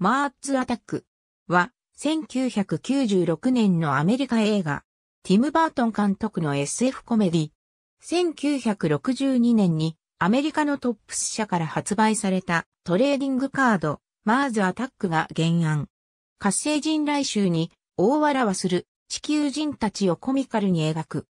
マーツアタックは1996年のアメリカ映画、ティム・バートン監督の SF コメディ。1962年にアメリカのトップス社から発売されたトレーディングカード、マーズ・アタックが原案。活性人来襲に大笑わする地球人たちをコミカルに描く。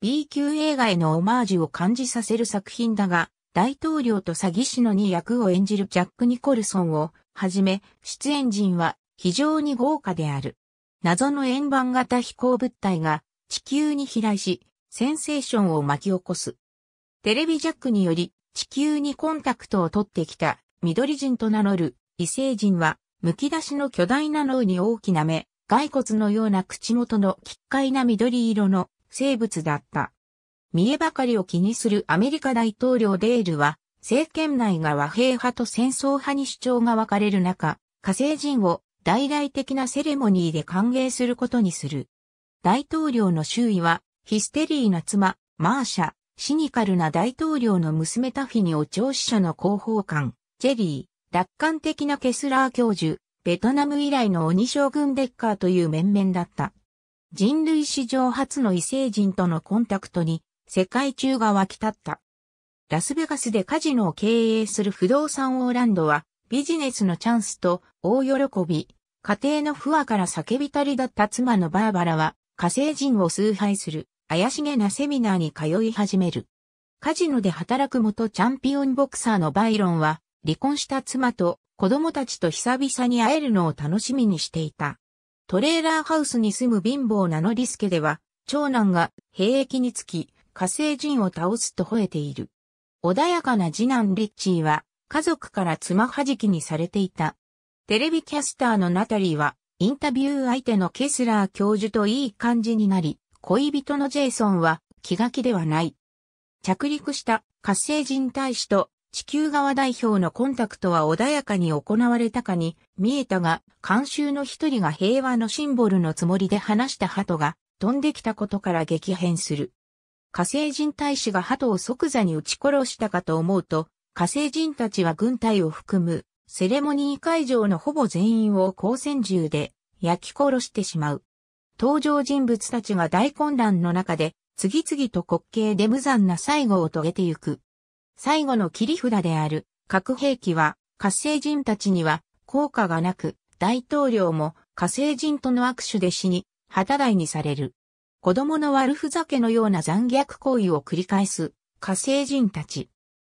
B 級映画へのオマージュを感じさせる作品だが、大統領と詐欺師の2役を演じるジャック・ニコルソンをはじめ、出演陣は非常に豪華である。謎の円盤型飛行物体が地球に飛来し、センセーションを巻き起こす。テレビジャックにより地球にコンタクトを取ってきた緑人と名乗る異星人は、剥き出しの巨大な脳に大きな目、骸骨のような口元の奇怪な緑色の生物だった。見えばかりを気にするアメリカ大統領デールは、政権内が和平派と戦争派に主張が分かれる中、火星人を大々的なセレモニーで歓迎することにする。大統領の周囲は、ヒステリーな妻、マーシャ、シニカルな大統領の娘タフィニを聴取者の広報官、ジェリー、楽観的なケスラー教授、ベトナム以来の鬼将軍デッカーという面々だった。人類史上初の異星人とのコンタクトに世界中が沸き立った。ラスベガスでカジノを経営する不動産オーランドは、ビジネスのチャンスと大喜び、家庭の不和から叫びたりだった妻のバーバラは、火星人を崇拝する怪しげなセミナーに通い始める。カジノで働く元チャンピオンボクサーのバイロンは、離婚した妻と子供たちと久々に会えるのを楽しみにしていた。トレーラーハウスに住む貧乏なノリスケでは、長男が兵役につき、火星人を倒すと吠えている。穏やかな次男リッチーは、家族から妻弾はじきにされていた。テレビキャスターのナタリーは、インタビュー相手のケスラー教授といい感じになり、恋人のジェイソンは気が気ではない。着陸した火星人大使と地球側代表のコンタクトは穏やかに行われたかに見えたが、監修の一人が平和のシンボルのつもりで話した鳩が飛んできたことから激変する。火星人大使が鳩を即座に撃ち殺したかと思うと、火星人たちは軍隊を含む、セレモニー会場のほぼ全員を光線銃で焼き殺してしまう。登場人物たちが大混乱の中で、次々と滑稽で無残な最後を遂げてゆく。最後の切り札である核兵器は火星人たちには効果がなく、大統領も火星人との握手で死に、旗台にされる。子供の悪ふざけのような残虐行為を繰り返す火星人たち。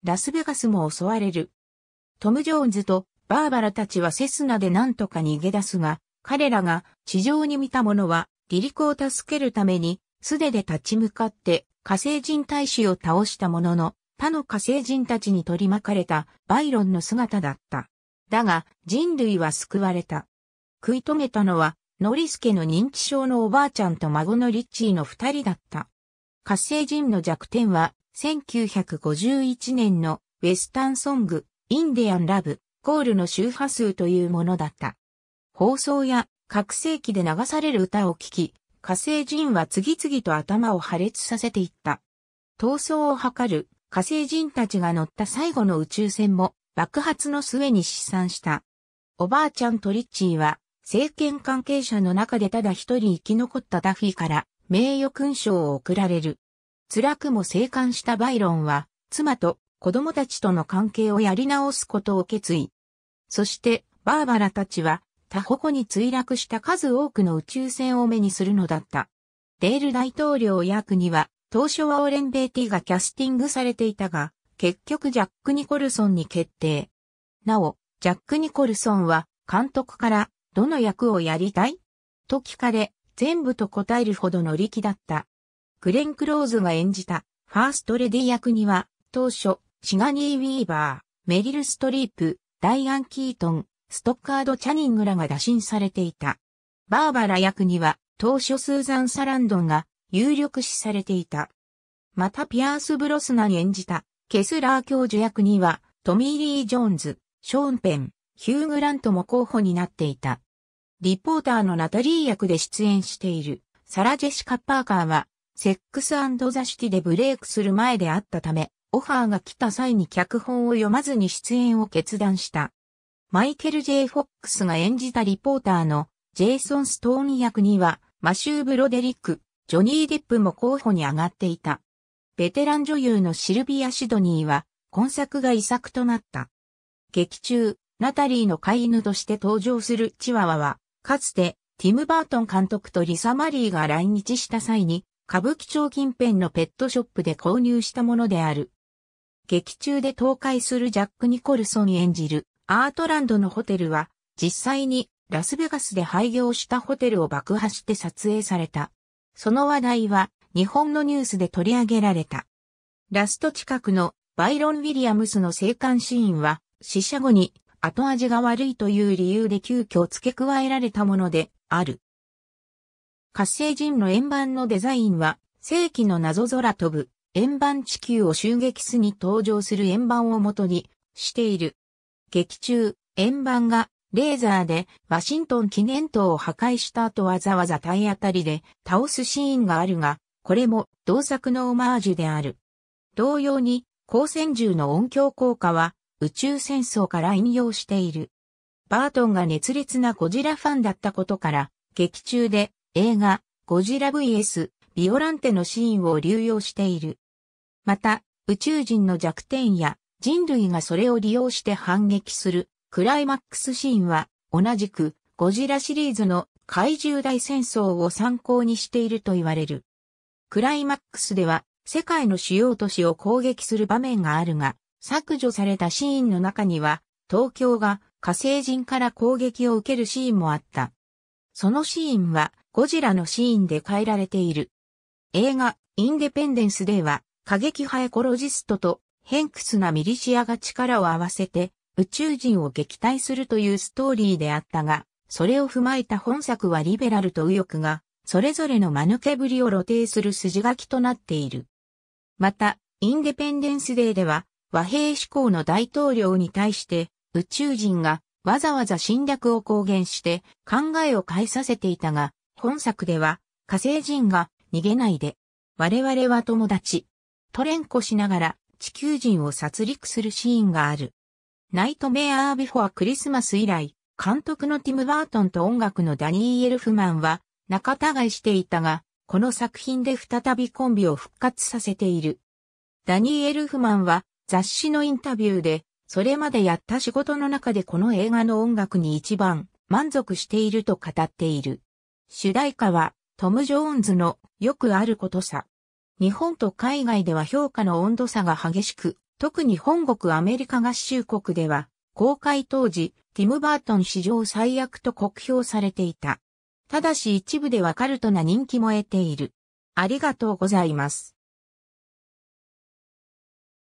ラスベガスも襲われる。トム・ジョーンズとバーバラたちはセスナで何とか逃げ出すが、彼らが地上に見た者は離陸を助けるために素手で立ち向かって火星人大使を倒したものの、他の火星人たちに取り巻かれたバイロンの姿だった。だが人類は救われた。食い止めたのはノリスケの認知症のおばあちゃんと孫のリッチーの二人だった。活性人の弱点は、1951年のウェスタンソング、インディアンラブ、ゴールの周波数というものだった。放送や、覚醒器で流される歌を聴き、火星人は次々と頭を破裂させていった。闘争を図る火星人たちが乗った最後の宇宙船も爆発の末に失散した。おばあちゃんとリッチーは政権関係者の中でただ一人生き残ったダフィーから名誉勲章を贈られる。辛くも生還したバイロンは、妻と子供たちとの関係をやり直すことを決意。そして、バーバラたちは、他保に墜落した数多くの宇宙船を目にするのだった。デール大統領役には、当初はオーレン・ベイティがキャスティングされていたが、結局ジャック・ニコルソンに決定。なお、ジャック・ニコルソンは、監督からどの役をやりたいと聞かれ、全部と答えるほどの力だった。グレン・クローズが演じたファーストレディ役には、当初、シガニー・ウィーバー、メリル・ストリープ、ダイアン・キートン、ストッカード・チャニングらが打診されていた。バーバラ役には、当初スーザン・サランドンが有力視されていた。またピアース・ブロスナに演じた、ケスラー教授役には、トミー・リー・ジョーンズ、ショーン・ペン、ヒュー・グラントも候補になっていた。リポーターのナタリー役で出演している、サラ・ジェシカ・パーカーは、セックスザ・シティでブレイクする前であったため、オファーが来た際に脚本を読まずに出演を決断した。マイケル・ J・ フォックスが演じたリポーターのジェイソン・ストーン役には、マシュー・ブロデリック、ジョニー・ディップも候補に上がっていた。ベテラン女優のシルビア・シドニーは、今作が遺作となった。劇中、ナタリーの飼い犬として登場するチワワは、かつて、ティム・バートン監督とリサ・マリーが来日した際に、歌舞伎町近辺のペットショップで購入したものである。劇中で倒壊するジャック・ニコルソン演じるアートランドのホテルは、実際にラスベガスで廃業したホテルを爆破して撮影された。その話題は日本のニュースで取り上げられた。ラスト近くのバイロン・ウィリアムスの生還シーンは死者後に後味が悪いという理由で急遽付け加えられたものである。活性人の円盤のデザインは、世紀の謎空飛ぶ、円盤地球を襲撃すに登場する円盤をもとにしている。劇中、円盤がレーザーでワシントン記念塔を破壊した後わざわざ体当たりで倒すシーンがあるが、これも同作のオマージュである。同様に、光線銃の音響効果は宇宙戦争から引用している。バートンが熱烈なゴジラファンだったことから、劇中で映画ゴジラ VS ビオランテのシーンを流用している。また、宇宙人の弱点や人類がそれを利用して反撃するクライマックスシーンは同じくゴジラシリーズの怪獣大戦争を参考にしていると言われる。クライマックスでは世界の主要都市を攻撃する場面があるが、削除されたシーンの中には、東京が火星人から攻撃を受けるシーンもあった。そのシーンはゴジラのシーンで変えられている。映画インデペンデンスでは過激派エコロジストと偏屈なミリシアが力を合わせて宇宙人を撃退するというストーリーであったが、それを踏まえた本作はリベラルと右翼が、それぞれの間抜けぶりを露呈する筋書きとなっている。また、インデペンデンスデーでは、和平志向の大統領に対して宇宙人がわざわざ侵略を公言して考えを変えさせていたが、本作では火星人が逃げないで、我々は友達、と連呼しながら地球人を殺戮するシーンがある。ナイトメアービフォアクリスマス以来、監督のティム・バートンと音楽のダニー・エルフマンは仲違いしていたが、この作品で再びコンビを復活させている。ダニー・エルフマンは雑誌のインタビューで、それまでやった仕事の中でこの映画の音楽に一番満足していると語っている。主題歌はトム・ジョーンズのよくあることさ。日本と海外では評価の温度差が激しく、特に本国アメリカ合衆国では、公開当時、ティム・バートン史上最悪と酷評されていた。ただし一部ではカルトな人気も得ている。ありがとうございます。